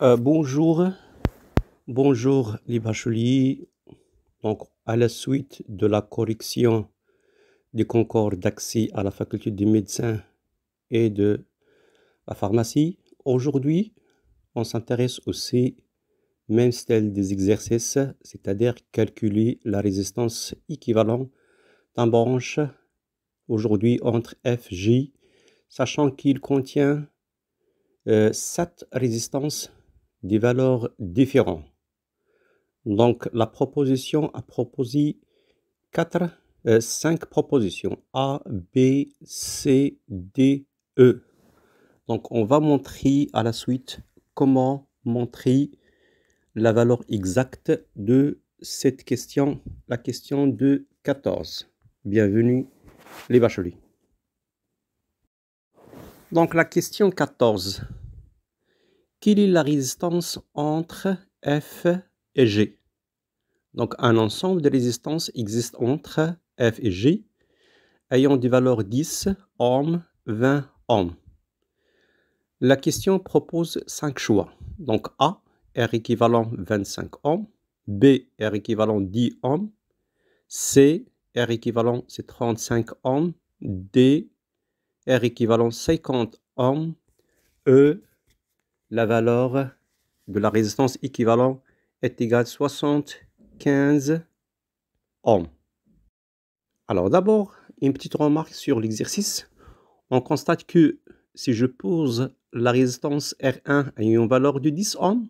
Euh, bonjour, bonjour les bacheliers. Donc, à la suite de la correction des concours d'accès à la faculté des médecins et de la pharmacie, aujourd'hui, on s'intéresse aussi même style des exercices, c'est-à-dire calculer la résistance équivalente d'un branche aujourd'hui entre FJ, sachant qu'il contient euh, 7 résistances des valeurs différentes. Donc la proposition a proposé 4, euh, propositions A, B, C, D, E. Donc on va montrer à la suite comment montrer la valeur exacte de cette question, la question de 14. Bienvenue les bacheliers. Donc la question 14 quelle est la résistance entre F et G Donc un ensemble de résistances existe entre F et G ayant des valeurs 10 ohms, 20 ohms. La question propose 5 choix. Donc A, R équivalent 25 ohms, B, R équivalent 10 ohms, C, R équivalent c'est 35 ohms, D, R équivalent 50 ohms, E, la valeur de la résistance équivalente est égale à 75 ohms. Alors d'abord, une petite remarque sur l'exercice. On constate que si je pose la résistance R1 à une valeur de 10 ohms,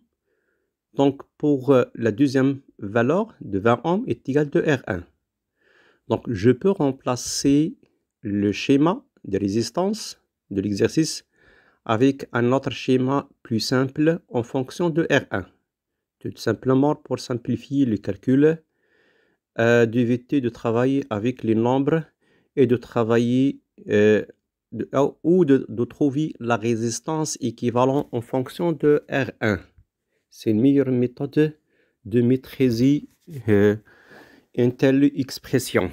donc pour euh, la deuxième valeur de 20 ohms est égale de R1. Donc je peux remplacer le schéma de résistance de l'exercice avec un autre schéma plus simple en fonction de R1. Tout simplement pour simplifier le calcul, euh, d'éviter de travailler avec les nombres et de travailler euh, euh, ou de, trouver la résistance équivalente en fonction de R1. C'est une meilleure méthode de maîtriser une telle expression.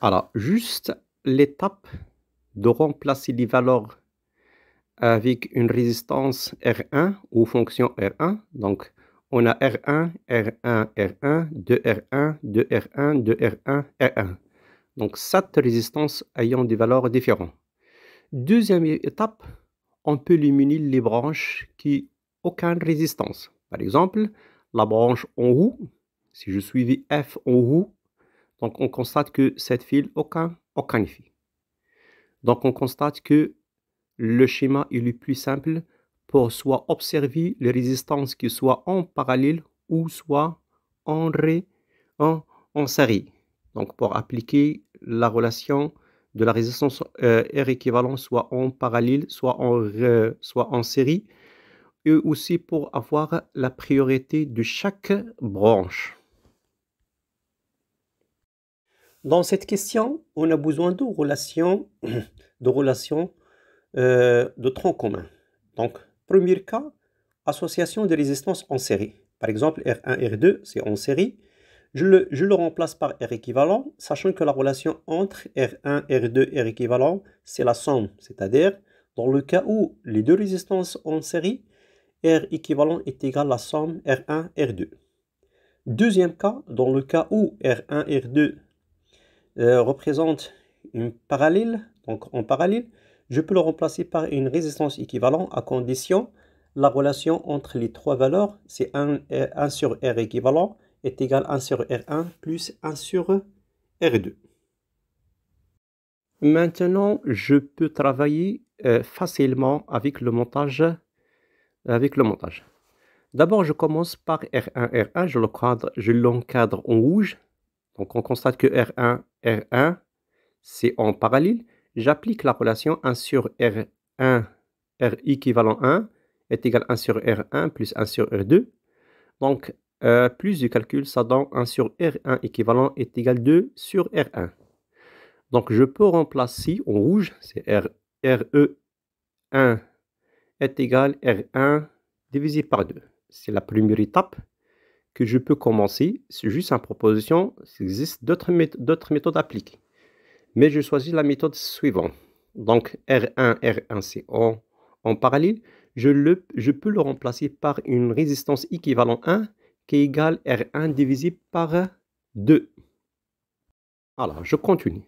Alors, juste l'étape de remplacer les valeurs avec une résistance R1 ou fonction R1. Donc, on a R1, R1, R1, 2R1, 2R1, 2R1, R1. Donc, cette résistance ayant des valeurs différentes. Deuxième étape, on peut éliminer les branches qui n'ont aucune résistance. Par exemple, la branche en haut, si je suis F en haut, donc on constate que cette file aucun aucun donc on constate que le schéma est le plus simple pour soit observer les résistances qui soient en parallèle ou soit en, en, série. Donc pour appliquer la relation de la résistance euh, R équivalente soit en parallèle, soit en, soit en série, et aussi pour avoir la priorité de chaque branche. Dans cette question, on a besoin de relations, de, tronc euh, de tronc commun Donc, premier cas, association de résistance en série. Par exemple, R1, R2, c'est en série. Je le, je le, remplace par R équivalent, sachant que la relation entre R1, R2, R équivalent, c'est la somme. C'est-à-dire, dans le cas où les deux résistances en série, R équivalent est égal à la somme R1, R2. Deuxième cas, dans le cas où R1, R2 euh, représente une parallèle, donc en parallèle, je peux le remplacer par une résistance équivalente à condition la relation entre les trois valeurs, c'est 1, euh, sur R équivalent, est égal à 1 sur R1 plus 1 sur R2. Maintenant, je peux travailler euh, facilement avec le montage. Avec le montage. D'abord, je commence par R1, R1, je je l'encadre en rouge. Donc on constate que R1, R1, c'est en parallèle. J'applique la relation 1 sur R1, R équivalent 1 est égal à 1 sur R1 plus 1 sur R2. Donc euh, plus du calcul, ça donne 1 sur R1 équivalent est égal à 2 sur R1. Donc je peux remplacer en rouge, c'est RE1 est égal à R1 divisé par 2. C'est la première étape que je peux commencer. C'est juste une proposition. Il existe d'autres méthodes, méthodes appliquées. Mais je choisis la méthode suivante. Donc R1, R1, c en, en parallèle. Je, peux le remplacer par une résistance équivalent 1 qui est égale R1 divisé par 2. Alors, je continue.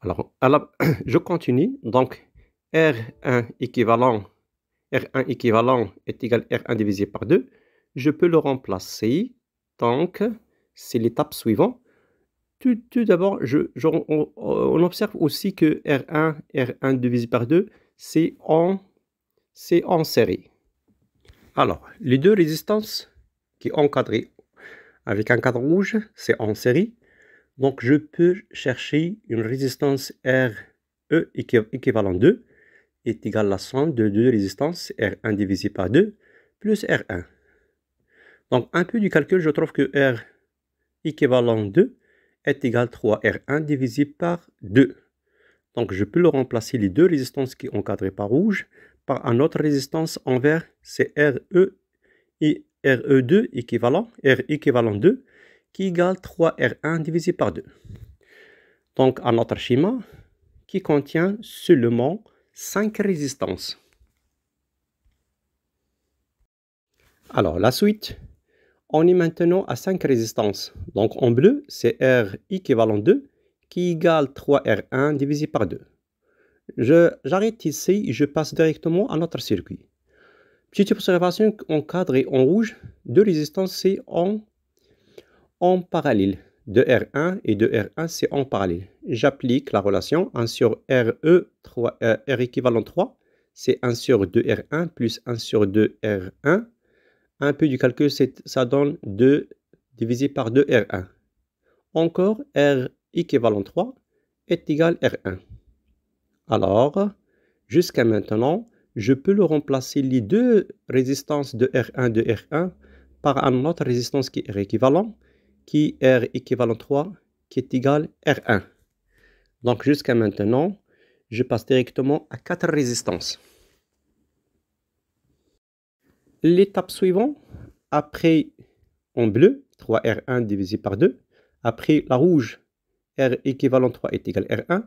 Alors, je continue. Donc, R1 équivalent, R1 équivalent est égal à R1 divisé par 2 je peux le remplacer. Donc, c'est l'étape suivante. Tout, d'abord, je, on, observe aussi que R1, R1 divisé par 2, c'est en, en série. Alors, les deux résistances qui sont encadrées avec un cadre rouge, c'est en série. Donc, je peux chercher une résistance RE équivalent 2 est égale à la somme de deux résistances R1 divisé par 2 plus R1. Donc, un peu du calcul, je trouve que R équivalent 2 est égal à 3R1 divisé par 2. Donc, je peux le remplacer les deux résistances qui sont encadrées par rouge par une autre résistance en vert, c'est RE et RE2 équivalent, R équivalent 2, qui égale 3R1 divisé par 2. Donc, un autre schéma qui contient seulement 5 résistances. Alors, la suite, on est maintenant à 5 résistances. Donc en bleu, c'est R équivalent 2 qui égale 3R1 divisé par 2. J'arrête ici et je passe directement à notre circuit. Petite observation en cadre et en rouge, deux résistances c'est en, en parallèle. De R1 et 2 R1 c'est en parallèle. J'applique la relation 1 sur RE, 3, euh, R équivalent 3, c'est 1 sur 2R1 plus 1 sur 2R1 un peu du calcul, ça donne 2 divisé par 2 R1. Encore, R équivalent 3 est égal à R1. Alors, jusqu'à maintenant, je peux le remplacer les deux résistances de R1 de R1 par une autre résistance qui est R équivalent, qui est R équivalent 3, qui est égal à R1. Donc jusqu'à maintenant, je passe directement à quatre résistances. L'étape suivante, après en bleu, 3R1 divisé par 2, après la rouge, R équivalent 3 est égal à R1,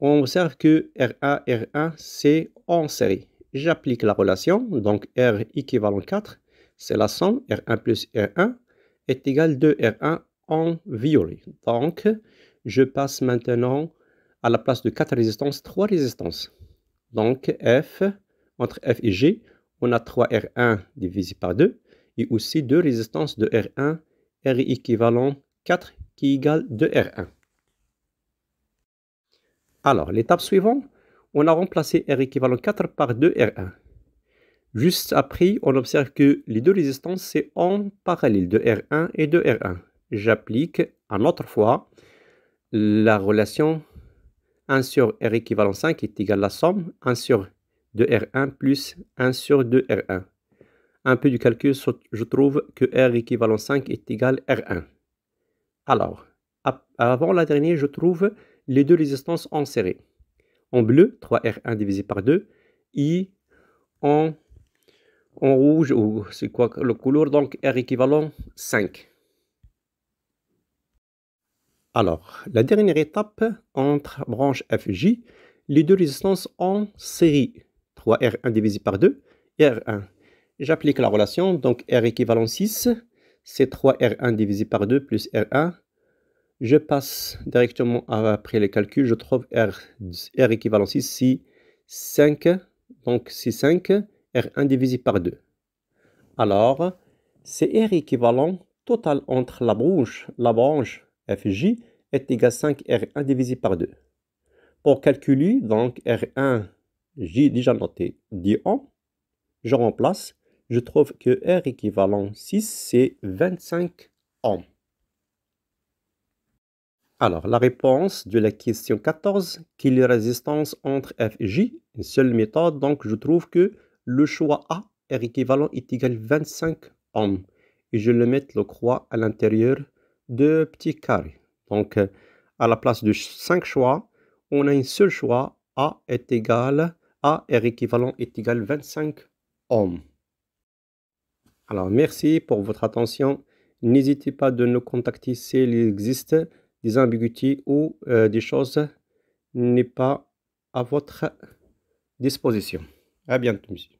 on observe que R1, R1, c'est en série. J'applique la relation, donc R équivalent 4, c'est la somme R1 plus R1 est égal de R1 en violet. Donc, je passe maintenant à la place de 4 résistances, 3 résistances. Donc, F, entre F et G, on a 3R1 divisé par 2 et aussi deux résistances de R1, R équivalent 4 qui égale 2R1. Alors, l'étape suivante, on a remplacé R équivalent 4 par 2R1. Juste après, on observe que les deux résistances sont en parallèle de R1 et de R1. J'applique à autre fois la relation 1 sur R équivalent 5 est égale à la somme 1 sur R1 de R1 plus 1 sur 2 R1. Un peu du calcul, je trouve que R équivalent 5 est égal à R1. Alors, avant la dernière, je trouve les deux résistances en série. En bleu, 3R1 divisé par 2, I en, en rouge, ou c'est quoi le couleur, donc R équivalent 5. Alors, la dernière étape entre branche FJ, les deux résistances en série. 3 R1 divisé par 2 R1. J'applique la relation, donc R équivalent 6, c'est 3 R1 divisé par 2 plus R1. Je passe directement après les calculs, je trouve R, équivalent 6, si 5, donc si 5, R1 divisé par 2. Alors, c'est R équivalent total entre la branche, la branche FJ est égal à 5 R1 divisé par 2. Pour calculer, donc R1 j'ai déjà noté 10 ohms. je remplace, je trouve que R équivalent 6, c'est 25 ohms. Alors, la réponse de la question 14, quelle est résistance entre F et J Une seule méthode, donc je trouve que le choix A, R équivalent, est égal 25 ohms. Et je le mets le croix à l'intérieur de petit carré. Donc, euh, à la place de 5 choix, on a un seul choix, A est égal a, R équivalent est égal 25 ohms. Alors, merci pour votre attention. N'hésitez pas de nous contacter s'il existe des ambiguïtés ou euh, des choses n'est pas à votre disposition. À bientôt, monsieur.